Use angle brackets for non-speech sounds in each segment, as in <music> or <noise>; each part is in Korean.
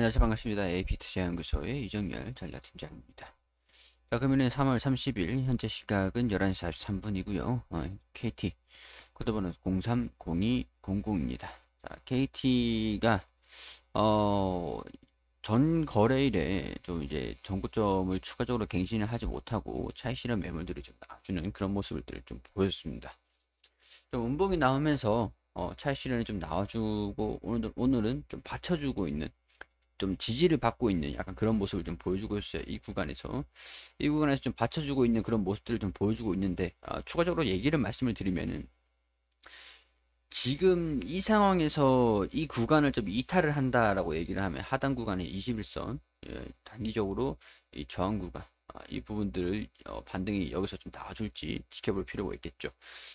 안녕하세요 반갑습니다. AP투자 연구소의 이정열 전략팀장입니다. 자, 금요일 3월 30일 현재 시각은 11시 43분이고요. 어, KT 코드번호 030200입니다. 자, KT가 어, 전 거래일에 좀 이제 전고점을 추가적으로 갱신을 하지 못하고 차익실현 매물들이 좀 나와주는 그런 모습을 좀보여습니다좀 운봉이 나오면서 어, 차익실현이 좀 나와주고 오늘, 오늘은 좀 받쳐주고 있는 좀 지지를 받고 있는 약간 그런 모습을 좀 보여주고 있어요. 이 구간에서. 이 구간에서 좀 받쳐주고 있는 그런 모습들을 좀 보여주고 있는데, 아, 추가적으로 얘기를 말씀을 드리면은, 지금 이 상황에서 이 구간을 좀 이탈을 한다라고 얘기를 하면 하단 구간의 21선 예, 단기적으로 이 저항 구간 아, 이 부분들을 어, 반등이 여기서 좀 나와줄지 지켜볼 필요가 있겠죠.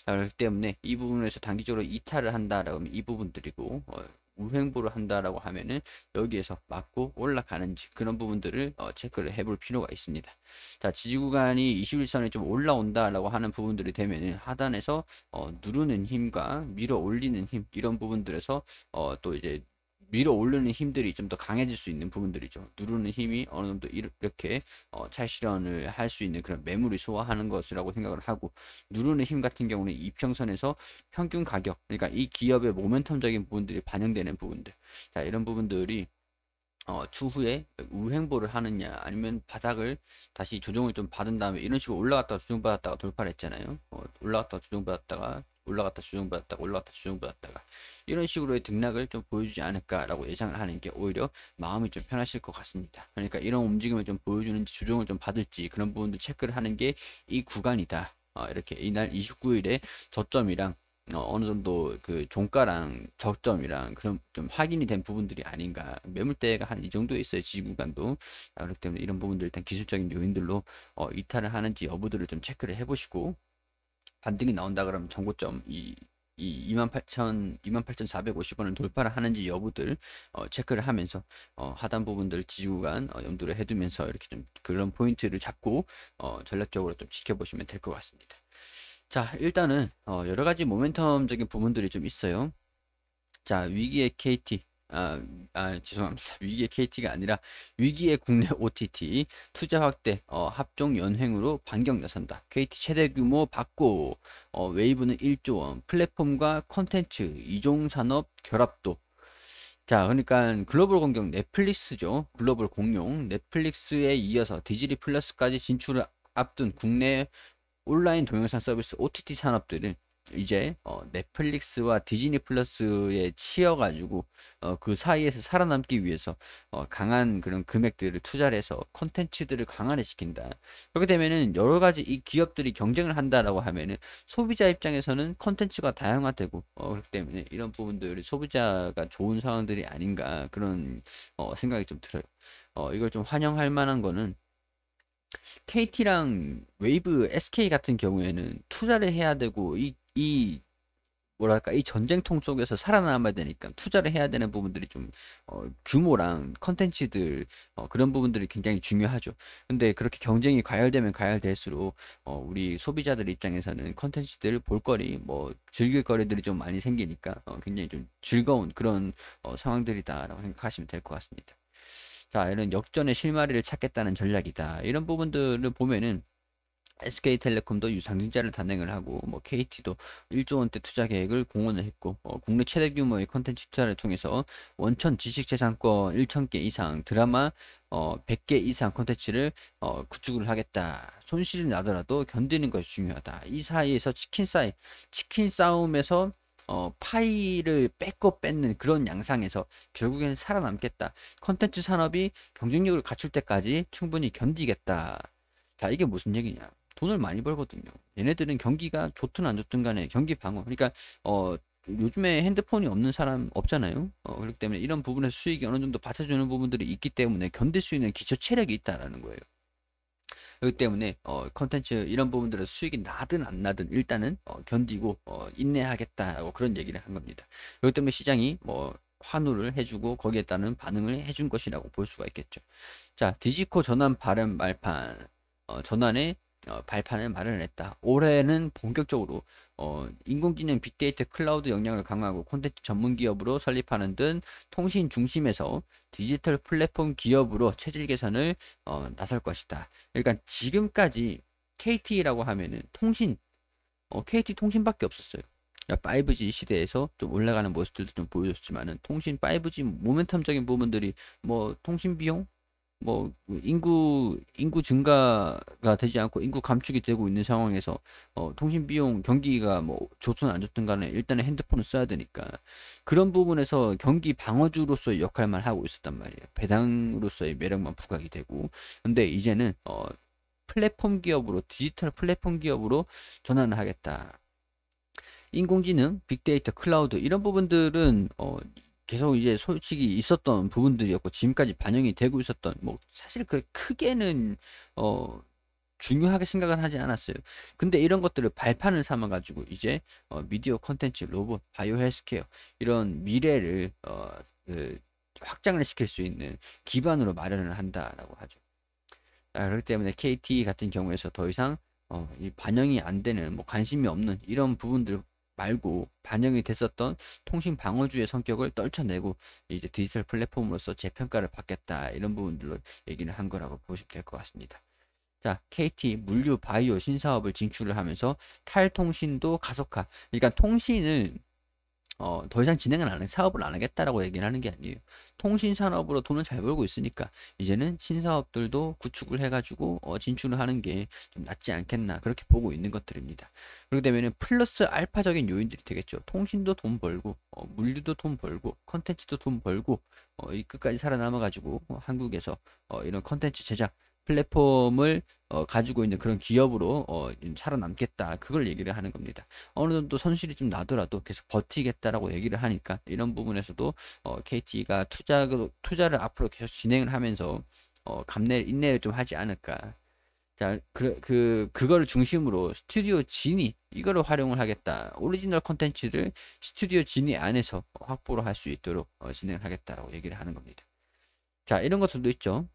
그렇기 때문에 이 부분에서 단기적으로 이탈을 한다라고 하면 이 부분들이고 어, 우행보를 한다라고 하면은 여기에서 맞고 올라가는지 그런 부분들을 어, 체크를 해볼 필요가 있습니다. 자 지지구간이 21선에 좀 올라온다라고 하는 부분들이 되면은 하단에서 어, 누르는 힘과 밀어 올리는 힘 이런 부분들에서 어, 또 이제 밀어 올리는 힘들이 좀 더 강해질 수 있는 부분들이죠. 누르는 힘이 어느 정도 이렇게 어, 찰실현을 할 수 있는 그런 매물이 소화하는 것이라고 생각을 하고 누르는 힘 같은 경우는 이평선에서 평균 가격 그러니까 이 기업의 모멘텀적인 부분들이 반영되는 부분들 자 이런 부분들이 어, 추후에 우행보를 하느냐 아니면 바닥을 다시 조정을 좀 받은 다음에 이런 식으로 올라갔다가 조정받았다가 돌파를 했잖아요 어, 올라갔다가 조정받았다가 올라갔다 조정받았다가 올라갔다 조정받았다가 이런 식으로의 등락을 좀 보여주지 않을까라고 예상을 하는 게 오히려 마음이 좀 편하실 것 같습니다. 그러니까 이런 움직임을 좀 보여주는지 조정을 좀 받을지 그런 부분도 체크를 하는 게 이 구간이다. 어, 이렇게 이날 29일에 저점이랑 어, 느 정도 그 종가랑 저점이랑 그런 좀 확인이 된 부분들이 아닌가 매물대가 한 이 정도에 있어요 지지구간도 아, 그렇기 때문에 이런 부분들 일단 기술적인 요인들로 어, 이탈을 하는지 여부들을 좀 체크를 해보시고 반등이 나온다 그러면 정고점 이이 28,000, 28,450원을 돌파를 하는지 여부들 어, 체크를 하면서 어, 하단 부분들 지우간 어, 염두를 해두면서 이렇게 좀 그런 포인트를 잡고 어, 전략적으로 좀 지켜보시면 될 것 같습니다. 자 일단은 어, 여러 가지 모멘텀적인 부분들이 좀 있어요. 자 위기의 KT 아, 아, 죄송합니다. <laughs> 위기의 KT가 아니라 위기의 국내 OTT 투자 확대 어, 합종 연횡으로 반격 나선다. KT 최대 규모 받고 어, 웨이브는 1조 원 플랫폼과 컨텐츠 이종 산업 결합도 자, 그러니까 글로벌 공격 넷플릭스죠. 글로벌 공룡 넷플릭스에 이어서 디즈니 플러스까지 진출을 앞둔 국내 온라인 동영상 서비스 OTT 산업들을 이제 어, 넷플릭스와 디즈니 플러스에 치여가지고 어, 그 사이에서 살아남기 위해서 어, 강한 그런 금액들을 투자를 해서 컨텐츠들을 강화시킨다. 를 그렇게 되면은 여러 가지 이 기업들이 경쟁을 한다라고 하면은 소비자 입장에서는 컨텐츠가 다양화되고 어, 그렇기 때문에 이런 부분들이 소비자가 좋은 상황들이 아닌가 그런 어, 생각이 좀 들어요. 어, 이걸 좀 환영할 만한 거는 KT랑 웨이브 SK 같은 경우에는 투자를 해야 되고 이이 뭐랄까 이 전쟁통 속에서 살아남아야 되니까 투자를 해야 되는 부분들이 좀 어, 규모랑 컨텐츠들 어, 그런 부분들이 굉장히 중요하죠. 근데 그렇게 경쟁이 가열되면 가열될수록 어, 우리 소비자들 입장에서는 컨텐츠들 볼거리 뭐 즐길 거리들이 좀 많이 생기니까 어, 굉장히 좀 즐거운 그런 어, 상황들이다라고 생각하시면 될 것 같습니다. 자 이런 역전의 실마리를 찾겠다는 전략이다 이런 부분들을 보면은 SK텔레콤도 유상증자를 단행을 하고 뭐 KT도 1조 원대 투자 계획을 공언을 했고 어, 국내 최대 규모의 컨텐츠 투자를 통해서 원천 지식재산권 1천개 이상 드라마 어, 100개 이상 컨텐츠를 어, 구축을 하겠다. 손실이 나더라도 견디는 것이 중요하다. 이 사이에서 치킨 싸이 치킨 싸움에서 어, 파이를 뺏고 뺏는 그런 양상에서 결국에는 살아남겠다. 컨텐츠 산업이 경쟁력을 갖출 때까지 충분히 견디겠다. 자, 이게 무슨 얘기냐. 돈을 많이 벌거든요. 얘네들은 경기가 좋든 안 좋든 간에 경기 방어. 그러니까 어 요즘에 핸드폰이 없는 사람 없잖아요. 어, 그렇기 때문에 이런 부분에서 수익이 어느 정도 받쳐주는 부분들이 있기 때문에 견딜 수 있는 기초 체력이 있다라는 거예요. 그렇기 때문에 어, 컨텐츠 이런 부분들은 수익이 나든 안 나든 일단은 어, 견디고 어, 인내하겠다라고 그런 얘기를 한 겁니다. 그렇기 때문에 시장이 뭐 환호를 해주고 거기에 따른 반응을 해준 것이라고 볼 수가 있겠죠. 자, 디지코 전환 발음 말판 어, 전환에 어, 발판을 마련했다. 올해는 본격적으로 어, 인공지능 빅데이터 클라우드 역량을 강화하고 콘텐츠 전문 기업으로 설립하는 등 통신 중심에서 디지털 플랫폼 기업으로 체질 개선을 어, 나설 것이다. 그러니까 지금까지 KT라고 하면은 통신, 어, KT 통신밖에 없었어요. 5G 그러니까 시대에서 좀 올라가는 모습들도 좀 보여줬지만은 통신 5G 모멘텀적인 부분들이 뭐 통신 비용 뭐 인구 인구 증가가 되지 않고 인구 감축이 되고 있는 상황에서 어, 통신 비용 경기가 뭐 좋든 안 좋든 간에 일단은 핸드폰을 써야 되니까 그런 부분에서 경기 방어주로서의 역할만 하고 있었단 말이에요 배당으로서의 매력만 부각이 되고 근데 이제는 어, 플랫폼 기업으로 디지털 플랫폼 기업으로 전환을 하겠다 인공지능 빅데이터 클라우드 이런 부분들은 어, 계속 이제 솔직히 있었던 부분들이었고 지금까지 반영이 되고 있었던 뭐 사실 그 크게는 어 중요하게 생각은 하지 않았어요. 근데 이런 것들을 발판을 삼아 가지고 이제 어, 미디어 컨텐츠, 로봇, 바이오 헬스케어 이런 미래를 어, 그 확장을 시킬 수 있는 기반으로 마련을 한다라고 하죠. 아, 그렇기 때문에 KT 같은 경우에서 더 이상 어, 이 반영이 안 되는 뭐 관심이 없는 이런 부분들 말고 반영이 됐었던 통신 방어주의 성격을 떨쳐내고 이제 디지털 플랫폼으로서 재평가를 받겠다 이런 부분들로 얘기를 한 거라고 보시면 될 것 같습니다. 자, KT 물류 바이오 신사업을 진출을 하면서 탈통신도 가속화. 그러니까 통신은 어, 더 이상 진행을 안 해, 사업을 안 하겠다라고 얘기를 하는 게 아니에요. 통신 산업으로 돈을 잘 벌고 있으니까 이제는 신사업들도 구축을 해가지고 어, 진출을 하는 게 좀 낫지 않겠나 그렇게 보고 있는 것들입니다. 그렇게 되면은 플러스 알파적인 요인들이 되겠죠. 통신도 돈 벌고, 어, 물류도 돈 벌고, 컨텐츠도 돈 벌고, 어, 이 끝까지 살아남아가지고 어, 한국에서 어, 이런 컨텐츠 제작 플랫폼을 어, 가지고 있는 그런 기업으로 어, 살아남겠다 그걸 얘기를 하는 겁니다. 어느 정도 손실이 좀 나더라도 계속 버티겠다라고 얘기를 하니까 이런 부분에서도 어, KT가 투자 투자를 앞으로 계속 진행을 하면서 어, 감내 인내를 좀 하지 않을까. 자, 그, 그, 그거 중심으로 스튜디오 진이 이거를 활용을 하겠다. 오리지널 컨텐츠를 스튜디오 진이 안에서 확보를 할 수 있도록 어, 진행하겠다라고 을 얘기를 하는 겁니다. 자, 이런 것들도 있죠.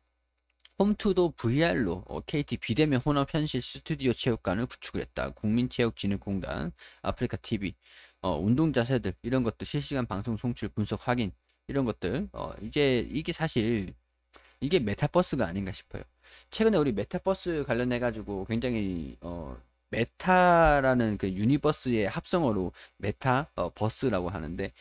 홈투도 VR로 KT 어, 비대면 혼합 현실 스튜디오 체육관을 구축을 했다. 국민체육진흥공단, 아프리카 TV, 어, 운동 자세들 이런 것들 실시간 방송 송출 분석 확인 이런 것들 어, 이제 이게 사실 이게 메타버스가 아닌가 싶어요. 최근에 우리 메타버스 관련해 가지고 굉장히 어, 메타라는 그 유니버스의 합성어로 메타 어, 버스라고 하는데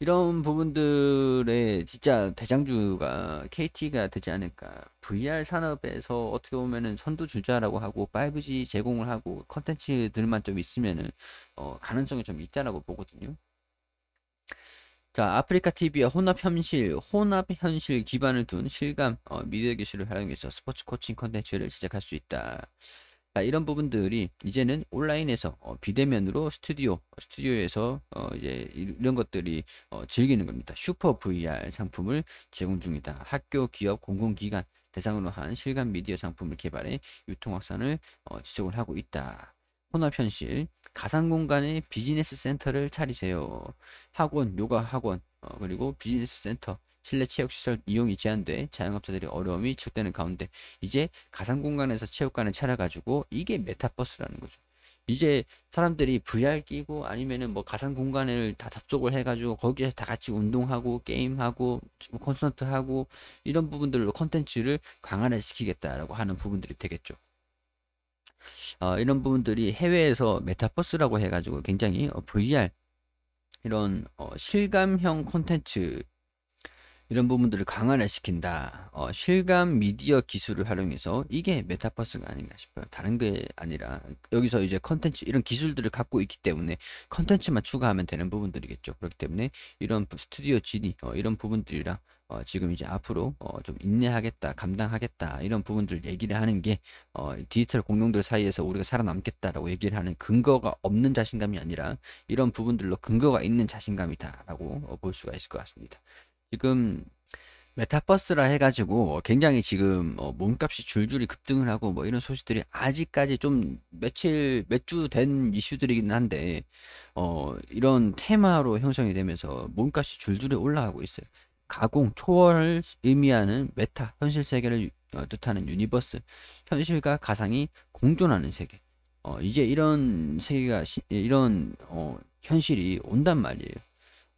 이런 부분들에 진짜 대장주가 KT가 되지 않을까 VR 산업에서 어떻게 보면은 선두주자라고 하고 5G 제공을 하고 컨텐츠들만 좀 있으면은 어, 가능성이 좀 있다라고 보거든요. 자, 아프리카 TV와 혼합 현실, 혼합 현실 기반을 둔 실감 어, 미디어 기술을 활용해서 스포츠 코칭 컨텐츠를 시작할 수 있다. 자, 아, 이런 부분들이 이제는 온라인에서 어, 비대면으로 스튜디오, 스튜디오에서 어, 이제 이런 것들이 어, 즐기는 겁니다. 슈퍼 VR 상품을 제공 중이다. 학교, 기업, 공공기관 대상으로 한 실감 미디어 상품을 개발해 유통 확산을 어, 지속을 하고 있다. 혼합 현실, 가상 공간에 비즈니스 센터를 차리세요. 학원, 요가 학원, 어, 그리고 비즈니스 센터, 실내 체육시설 이용이 제한돼 자영업자들이 어려움이 축되는 가운데 이제 가상공간에서 체육관을 차려가지고 이게 메타버스라는 거죠. 이제 사람들이 VR 끼고 아니면은 뭐 가상 공간을 다 접촉을 해가지고 거기에서 다 같이 운동하고 게임하고 콘서트하고 이런 부분들로 컨텐츠를 강화를 시키겠다라고 하는 부분들이 되겠죠. 어, 이런 부분들이 해외에서 메타버스라고 해가지고 굉장히 VR 어, 이런 어, 실감형 콘텐츠 이런 부분들을 강화시킨다. 어, 실감 미디어 기술을 활용해서 이게 메타버스가 아닌가 싶어요. 다른 게 아니라 여기서 이제 컨텐츠 이런 기술들을 갖고 있기 때문에 컨텐츠만 추가하면 되는 부분들이겠죠. 그렇기 때문에 이런 스튜디오 진입 어, 이런 부분들이랑 어, 지금 이제 앞으로 어, 좀 인내하겠다, 감당하겠다 이런 부분들 얘기를 하는 게 어, 디지털 공룡들 사이에서 우리가 살아남겠다라고 얘기를 하는 근거가 없는 자신감이 아니라 이런 부분들로 근거가 있는 자신감이다라고 어, 볼 수가 있을 것 같습니다. 지금 메타버스라 해가지고 어, 굉장히 지금 어, 몸값이 줄줄이 급등을 하고 뭐 이런 소식들이 아직까지 좀 며칠 몇 주 된 이슈들이긴 한데 어 이런 테마로 형성이 되면서 몸값이 줄줄이 올라가고 있어요. 가공 초월을 의미하는 메타 현실 세계를 어, 뜻하는 유니버스 현실과 가상이 공존하는 세계. 어 이제 이런 세계가 시, 이런 어 현실이 온단 말이에요.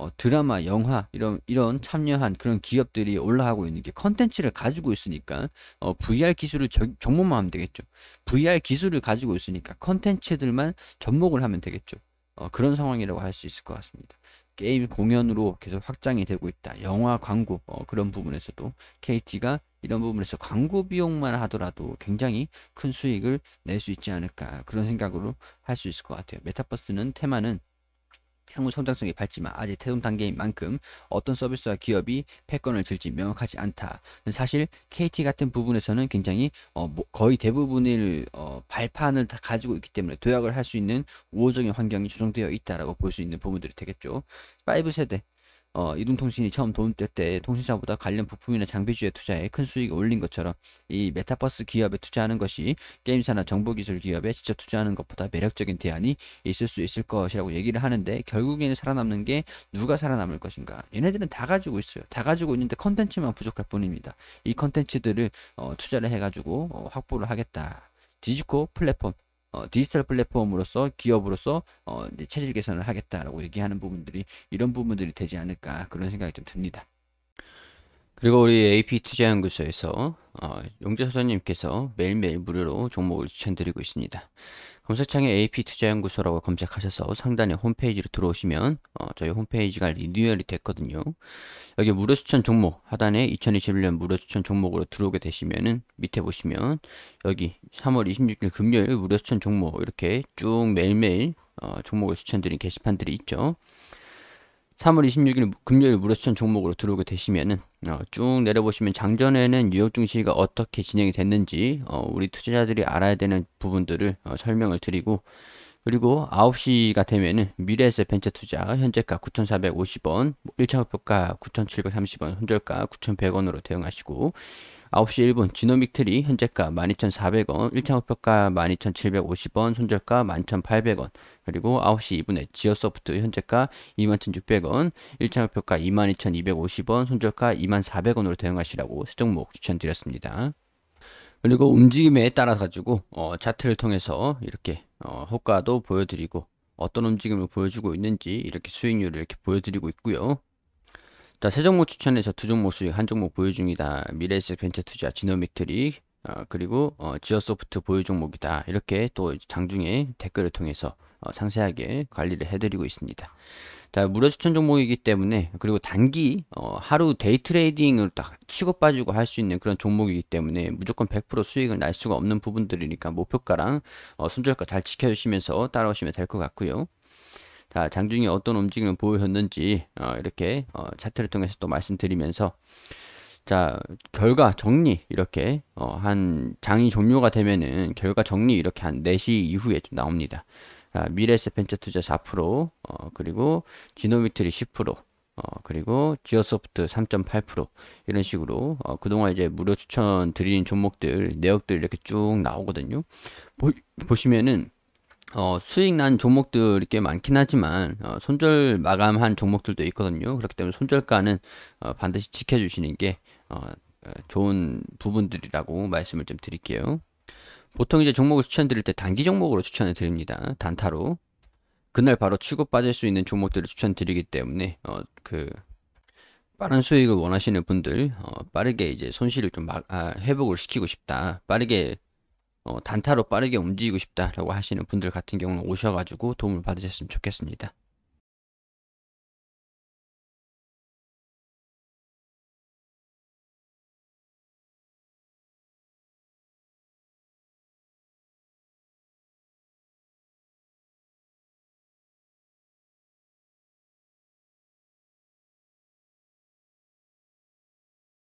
어, 드라마, 영화 이런 이런 참여한 그런 기업들이 올라가고 있는 게 컨텐츠를 가지고 있으니까 어, VR 기술을 저, 접목만 하면 되겠죠. VR 기술을 가지고 있으니까 컨텐츠들만 접목을 하면 되겠죠. 어, 그런 상황이라고 할 수 있을 것 같습니다. 게임 공연으로 계속 확장이 되고 있다. 영화 광고 어, 그런 부분에서도 KT가 이런 부분에서 광고 비용만 하더라도 굉장히 큰 수익을 낼 수 있지 않을까 그런 생각으로 할 수 있을 것 같아요. 메타버스는 테마는 향후 성장성이 밝지만 아직 태동 단계인 만큼 어떤 서비스와 기업이 패권을 질지 명확하지 않다. 사실 KT 같은 부분에서는 굉장히 어, 뭐 거의 대부분을 어, 발판을 다 가지고 있기 때문에 도약을 할 수 있는 우호적인 환경이 조성되어 있다라고 볼 수 있는 부분들이 되겠죠. 5세대 어, 이동통신이 처음 도입될 때 통신사보다 관련 부품이나 장비주의투자에큰 수익을 올린 것처럼 이 메타버스 기업에 투자하는 것이 게임사나 정보기술 기업에 직접 투자하는 것보다 매력적인 대안이 있을 수 있을 것이라고 얘기를 하는데 결국에는 살아남는 게 누가 살아남을 것인가 얘네들은 다 가지고 있어요 다 가지고 있는데 컨텐츠만 부족할 뿐입니다 이 컨텐츠들을 어, 투자를 해가지고 어, 확보를 하겠다 디지코 플랫폼 어, 디지털 플랫폼으로서 기업으로서 어, 체질 개선을 하겠다라고 얘기하는 부분들이 이런 부분들이 되지 않을까 그런 생각이 좀 듭니다. 그리고 우리 AP 투자연구소에서 어, 용재소장님께서 매일매일 무료로 종목을 추천드리고 있습니다. 검색창에 AP 투자연구소라고 검색하셔서 상단에 홈페이지로 들어오시면 어, 저희 홈페이지가 리뉴얼이 됐거든요. 여기 무료 추천 종목 하단에 2021년 무료 추천 종목으로 들어오게 되시면은 밑에 보시면 여기 3월 26일 금요일 무료 추천 종목 이렇게 쭉 매일매일 어, 종목을 추천드린 게시판들이 있죠. 3월 26일 금요일 무료추천 종목으로 들어오게 되시면은 어, 쭉 내려보시면 장전에는 뉴욕 증시가 어떻게 진행이 됐는지 어, 우리 투자자들이 알아야 되는 부분들을 어, 설명을 드리고 그리고 9시가 되면은 미래에셋 벤처투자 현재가 9,450원, 1차 뭐 목표가 9,730원, 손절가 9,100원으로 대응하시고 9시 1분 지노믹 트리 현재가 12,400원, 1차 목표가 12,750원, 손절가 11,800원, 그리고 9시 2분에 지어소프트 현재가 21,600원, 1차 목표가 22,250원, 손절가 24,000원으로 대응하시라고 세 종목 추천드렸습니다. 그리고 움직임에 따라 가지고 어, 차트를 통해서 이렇게 어, 효과도 보여드리고 어떤 움직임을 보여주고 있는지 이렇게 수익률을 이렇게 보여드리고 있고요. 자, 세 종목 추천해서 두 종목 수익, 한 종목 보유 중이다. 미래에셋 벤처 투자, 지노미트릭, 어, 그리고 어, 지어소프트 보유 종목이다. 이렇게 또 장중에 댓글을 통해서 어, 상세하게 관리를 해드리고 있습니다. 자, 무료 추천 종목이기 때문에 그리고 단기 어, 하루 데이 트레이딩을 딱 치고 빠지고 할 수 있는 그런 종목이기 때문에 무조건 100% 수익을 날 수가 없는 부분들이니까 목표가랑 어, 손절가 잘 지켜주시면서 따라오시면 될 것 같고요. 자, 장중에 어떤 움직임을 보였는지 어, 이렇게 어, 차트를 통해서 또 말씀드리면서 자 결과 정리 이렇게 어, 한 장이 종료가 되면은 결과 정리 이렇게 한 4시 이후에 좀 나옵니다. 자, 미래세 펜처 투자 4% 어, 그리고 지노미트리 10% 어, 그리고 지오소프트 3.8% 이런 식으로 어, 그동안 이제 무료 추천 드린 종목들 내역들 이렇게 쭉 나오거든요. 보, 보시면은 어, 수익 난 종목들 이꽤 많긴 하지만 어, 손절 마감한 종목들도 있거든요. 그렇기 때문에 손절가는 어, 반드시 지켜주시는 게 어, 어 좋은 부분들이라고 말씀을 좀 드릴게요. 보통 이제 종목을 추천드릴 때 단기 종목으로 추천을 드립니다. 단타로 그날 바로 취급받을 수 있는 종목들을 추천드리기 때문에 어, 그 빠른 수익을 원하시는 분들 어, 빠르게 이제 손실을 좀 막, 아, 회복을 시키고 싶다 빠르게 어, 단타로 빠르게 움직이고 싶다라고 하시는 분들 같은 경우는 오셔가지고 도움을 받으셨으면 좋겠습니다.